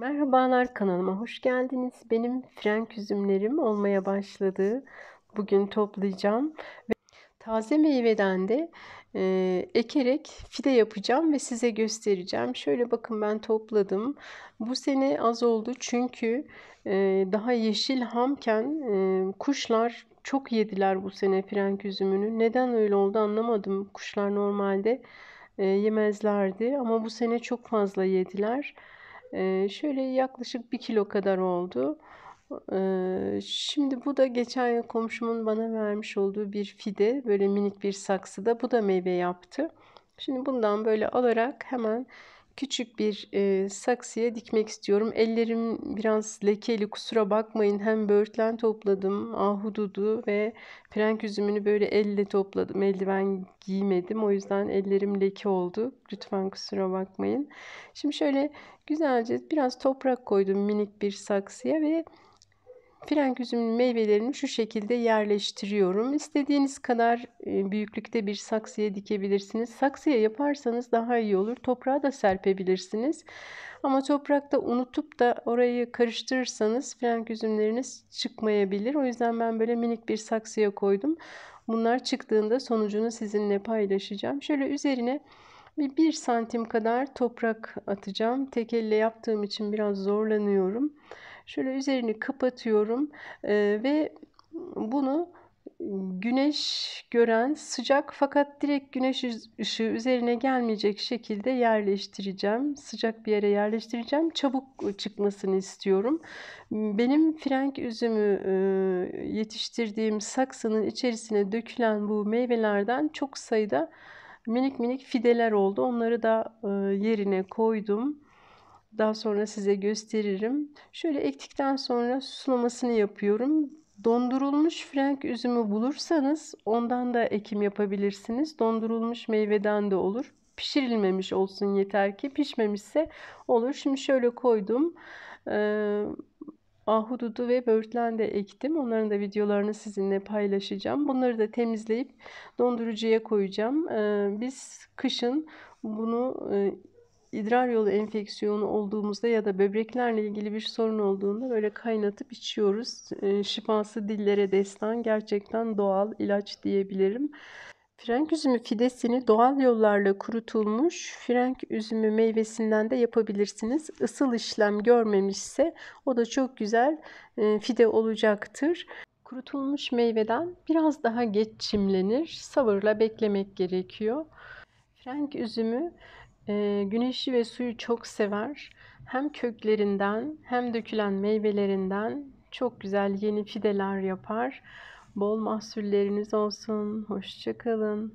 Merhabalar kanalıma hoş geldiniz. Benim frenk üzümlerim olmaya başladı. Bugün toplayacağım. Ve taze meyveden de e, ekerek fide yapacağım ve size göstereceğim. Şöyle bakın ben topladım. Bu sene az oldu çünkü e, daha yeşil hamken e, kuşlar çok yediler bu sene frenk üzümünü. Neden öyle oldu anlamadım. Kuşlar normalde e, yemezlerdi ama bu sene çok fazla yediler şöyle yaklaşık bir kilo kadar oldu. şimdi bu da geçen yıl komşumun bana vermiş olduğu bir fide. Böyle minik bir saksıda. Bu da meyve yaptı. Şimdi bundan böyle alarak hemen küçük bir e, saksıya dikmek istiyorum. Ellerim biraz lekeli kusura bakmayın. Hem böğürtlen topladım, ahududu ve prenk üzümünü böyle elle topladım. Eldiven giymedim. O yüzden ellerim leke oldu. Lütfen kusura bakmayın. Şimdi şöyle güzelce biraz toprak koydum minik bir saksıya ve Frenk üzümün meyvelerini şu şekilde yerleştiriyorum. İstediğiniz kadar e, büyüklükte bir saksıya dikebilirsiniz. Saksıya yaparsanız daha iyi olur. Toprağa da serpebilirsiniz. Ama toprakta unutup da orayı karıştırırsanız frenk üzümleriniz çıkmayabilir. O yüzden ben böyle minik bir saksıya koydum. Bunlar çıktığında sonucunu sizinle paylaşacağım. Şöyle üzerine bir, bir santim kadar toprak atacağım. Tek elle yaptığım için biraz zorlanıyorum. Şöyle üzerini kapatıyorum e, ve bunu güneş gören sıcak fakat direkt güneş ışığı üzerine gelmeyecek şekilde yerleştireceğim. Sıcak bir yere yerleştireceğim. Çabuk çıkmasını istiyorum. Benim frenk üzümü yetiştirdiğim saksının içerisine dökülen bu meyvelerden çok sayıda minik minik fideler oldu. Onları da yerine koydum daha sonra size gösteririm. Şöyle ektikten sonra sulamasını yapıyorum. Dondurulmuş frank üzümü bulursanız ondan da ekim yapabilirsiniz. Dondurulmuş meyveden de olur. Pişirilmemiş olsun yeter ki pişmemişse olur. Şimdi şöyle koydum. Ee, ahududu ve böğürtlen de ektim. Onların da videolarını sizinle paylaşacağım. Bunları da temizleyip dondurucuya koyacağım. Ee, biz kışın bunu e, idrar yolu enfeksiyonu olduğumuzda ya da böbreklerle ilgili bir sorun olduğunda böyle kaynatıp içiyoruz. Ee, şifası dillere destan gerçekten doğal ilaç diyebilirim. Frenk üzümü fidesini doğal yollarla kurutulmuş frenk üzümü meyvesinden de yapabilirsiniz. Isıl işlem görmemişse o da çok güzel e, fide olacaktır. Kurutulmuş meyveden biraz daha geç çimlenir. Sabırla beklemek gerekiyor. Frenk üzümü e, güneşi ve suyu çok sever. Hem köklerinden hem dökülen meyvelerinden çok güzel yeni fideler yapar. Bol mahsulleriniz olsun. Hoşçakalın.